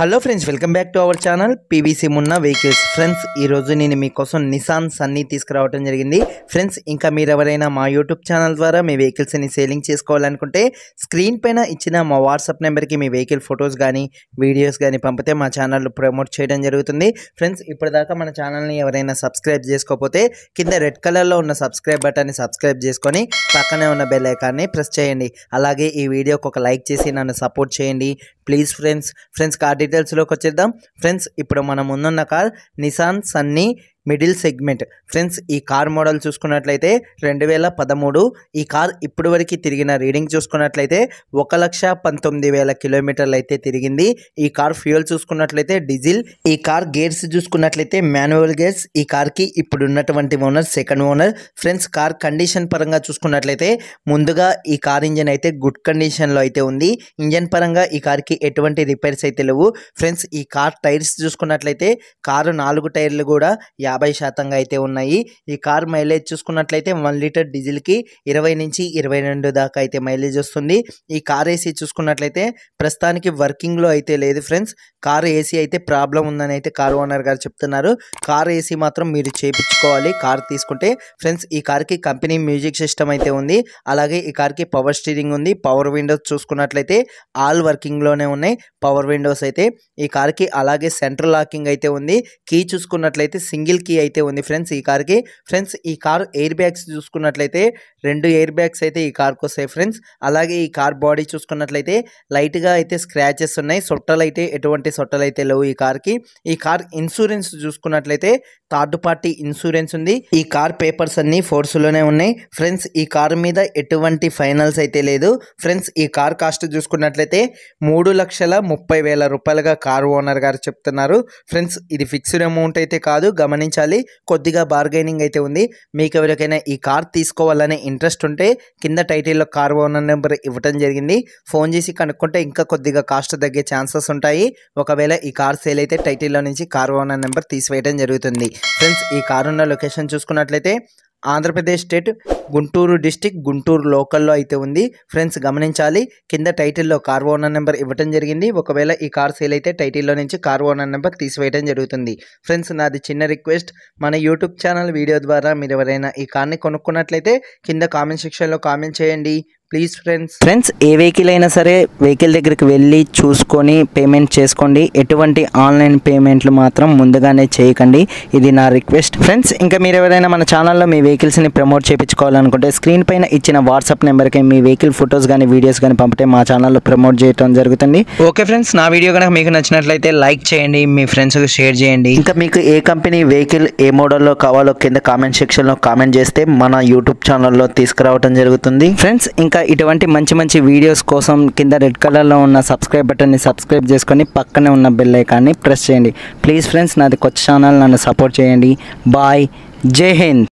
hello friends welcome back to our channel PVC Munna vehicles friends ఈరోజు నేను మీకోసం Nissan Sunny తీసుకురావడం జరిగింది ఫ్రెండ్స్ ఇంకా మీరు ఎవరైనా మా యూట్యూబ్ ఛానల్ ద్వారా మీ వెహికల్స్ని సేలింగ్ చేసుకోవాలనుకుంటే స్క్రీన్ పైన ఇచ్చిన మా వాట్సాప్ నెంబర్కి మీ వెహికల్ ఫొటోస్ కానీ వీడియోస్ కానీ పంపితే మా ఛానల్ ప్రమోట్ చేయడం జరుగుతుంది ఫ్రెండ్స్ ఇప్పటిదాకా మన ఛానల్ని ఎవరైనా సబ్స్క్రైబ్ చేసుకోకపోతే కింద రెడ్ కలర్లో ఉన్న సబ్స్క్రైబ్ బటన్ని సబ్స్క్రైబ్ చేసుకొని పక్కనే ఉన్న బెల్ ఐకాన్ని ప్రెస్ చేయండి అలాగే ఈ వీడియోకి ఒక లైక్ చేసి నన్ను సపోర్ట్ చేయండి ప్లీజ్ ఫ్రెండ్స్ ఫ్రెండ్స్ కార్డి డీటెయిల్స్లోకి వచ్చేద్దాం ఫ్రెండ్స్ ఇప్పుడు మనం ముందున్న car Nissan Sunny middle segment friends ఈ కార్ మోడల్ చూసుకున్నట్లయితే రెండు వేల పదమూడు ఈ కార్ వరకు తిరిగిన రీడింగ్ చూసుకున్నట్లయితే ఒక లక్ష పంతొమ్మిది వేల కిలోమీటర్లు అయితే తిరిగింది ఈ కార్ ఫ్యూయల్ చూసుకున్నట్లయితే డీజిల్ ఈ కార్ గేర్స్ చూసుకున్నట్లయితే మాన్యువల్ గేర్స్ ఈ కార్కి ఇప్పుడు ఉన్నటువంటి owner second owner friends car condition పరంగా చూసుకున్నట్లయితే ముందుగా ఈ కార్ ఇంజన్ అయితే గుడ్ కండిషన్లో అయితే ఉంది ఇంజన్ పరంగా ఈ కార్కి ఎటువంటి రిపేర్స్ అయితే లేవు ఫ్రెండ్స్ ఈ కార్ టైర్స్ చూసుకున్నట్లయితే కారు నాలుగు టైర్లు కూడా యాభై శాతంగా అయితే ఉన్నాయి ఈ కార్ మైలేజ్ చూసుకున్నట్లయితే వన్ లీటర్ డీజిల్కి ఇరవై నుంచి ఇరవై రెండు దాకా అయితే మైలేజ్ వస్తుంది ఈ కార్ ఏసీ చూసుకున్నట్లయితే ప్రస్తుతానికి వర్కింగ్లో అయితే లేదు ఫ్రెండ్స్ కార్ ఏసీ అయితే ప్రాబ్లం ఉందని అయితే కార్ ఓనర్ గారు చెప్తున్నారు కార్ ఏసీ మాత్రం మీరు చేయించుకోవాలి కార్ తీసుకుంటే ఫ్రెండ్స్ ఈ కార్కి కంపెనీ మ్యూజిక్ సిస్టమ్ అయితే ఉంది అలాగే ఈ కార్కి పవర్ స్టీరింగ్ ఉంది పవర్ విండోస్ చూసుకున్నట్లయితే ఆల్ వర్కింగ్లోనే ఉన్నాయి పవర్ విండోస్ అయితే ఈ కార్కి అలాగే సెంట్రల్ లాకింగ్ అయితే ఉంది కీ చూసుకున్నట్లయితే సింగిల్ కీ అయితే ఉంది ఫ్రెండ్స్ ఈ కార్కి ఫ్రెండ్స్ ఈ కారు ఎయిర్ బ్యాగ్స్ చూసుకున్నట్లయితే రెండు ఎయిర్ బ్యాగ్స్ అయితే ఈ కార్కి వస్తాయి ఫ్రెండ్స్ అలాగే ఈ కార్ బాడీ చూసుకున్నట్లయితే లైట్గా అయితే స్క్రాచెస్ ఉన్నాయి సొట్టలు అయితే ఎటువంటి సొట్టలు అయితే లేవు ఈ కార్కి ఈ కార్ ఇన్సూరెన్స్ చూసుకున్నట్లయితే థర్డ్ పార్టీ ఇన్సూరెన్స్ ఉంది ఈ కార్ పేపర్స్ అన్నీ ఫోర్స్లోనే ఉన్నాయి ఫ్రెండ్స్ ఈ కార్ మీద ఎటువంటి ఫైనల్స్ అయితే లేదు ఫ్రెండ్స్ ఈ కార్ కాస్ట్ చూసుకున్నట్లయితే మూడు లక్షల ముప్పై వేల రూపాయలుగా కార్ ఓనర్ గారు చెప్తున్నారు ఫ్రెండ్స్ ఇది ఫిక్స్డ్ అమౌంట్ అయితే కాదు గమనించి గమనించాలి కొద్దిగా బార్గైనింగ్ అయితే ఉంది మీకు ఎవరికైనా ఈ కార్ తీసుకోవాలనే ఇంట్రెస్ట్ ఉంటే కింద టైటిల్లో కార్ ఓనర్ నెంబర్ ఇవ్వటం జరిగింది ఫోన్ చేసి కనుక్కుంటే ఇంకా కొద్దిగా కాస్ట్ తగ్గే ఛాన్సెస్ ఉంటాయి ఒకవేళ ఈ కార్ సేల్ అయితే టైటిల్లో నుంచి కార్ ఓనర్ నెంబర్ తీసివేయడం జరుగుతుంది ఫ్రెండ్స్ ఈ కార్ ఉన్న లొకేషన్ చూసుకున్నట్లయితే ఆంధ్రప్రదేశ్ స్టేట్ గుంటూరు డిస్టిక్ గుంటూరు లోకల్లో అయితే ఉంది ఫ్రెండ్స్ గమనించాలి కింద టైటిల్లో కార్ ఓనర్ నెంబర్ ఇవ్వటం జరిగింది ఒకవేళ ఈ కార్ సేల్ అయితే టైటిల్లో నుంచి కార్ ఓనర్ నెంబర్ తీసివేయడం జరుగుతుంది ఫ్రెండ్స్ నాది చిన్న రిక్వెస్ట్ మన యూట్యూబ్ ఛానల్ వీడియో ద్వారా మీరు ఎవరైనా ఈ కార్ని కొనుక్కున్నట్లయితే కింద కామెంట్ సెక్షన్లో కామెంట్ చేయండి ప్లీజ్ ఫ్రెండ్స్ ఫ్రెండ్స్ ఏ వెహికల్ అయినా సరే వెహికల్ దగ్గరికి వెళ్ళి చూసుకొని పేమెంట్ చేసుకోండి ఎటువంటి ఆన్లైన్ పేమెంట్లు మాత్రం ముందుగానే చేయకండి ఇది నా రిక్వెస్ట్ ఫ్రెండ్స్ ఇంకా మీరు ఎవరైనా మన ఛానల్లో మీ వెహికల్స్ని ప్రమోట్ చేయించుకోవాలనుకుంటే స్క్రీన్ పైన ఇచ్చిన వాట్సాప్ నెంబర్కి మీ వెహికల్ ఫొటోస్ కానీ వీడియోస్ కానీ పంపితే మా ఛానల్లో ప్రమోట్ చేయడం జరుగుతుంది ఓకే ఫ్రెండ్స్ నా వీడియో కనుక మీకు నచ్చినట్లయితే లైక్ చేయండి మీ ఫ్రెండ్స్కి షేర్ చేయండి ఇంకా మీకు ఏ కంపెనీ వెహికల్ ఏ మోడల్లో కావాలో కింద కామెంట్ సెక్షన్లో కామెంట్ చేస్తే మన యూట్యూబ్ ఛానల్లో తీసుకురావడం జరుగుతుంది ఫ్రెండ్స్ ఇంకా ఇంకా ఇటువంటి మంచి మంచి వీడియోస్ కోసం కింద రెడ్ కలర్లో ఉన్న సబ్స్క్రైబ్ బటన్ని సబ్స్క్రైబ్ చేసుకొని పక్కనే ఉన్న బెల్ ఐకాన్ని ప్రెస్ చేయండి ప్లీజ్ ఫ్రెండ్స్ నాది కొత్త ఛానల్ నన్ను సపోర్ట్ చేయండి బాయ్ జై హింద్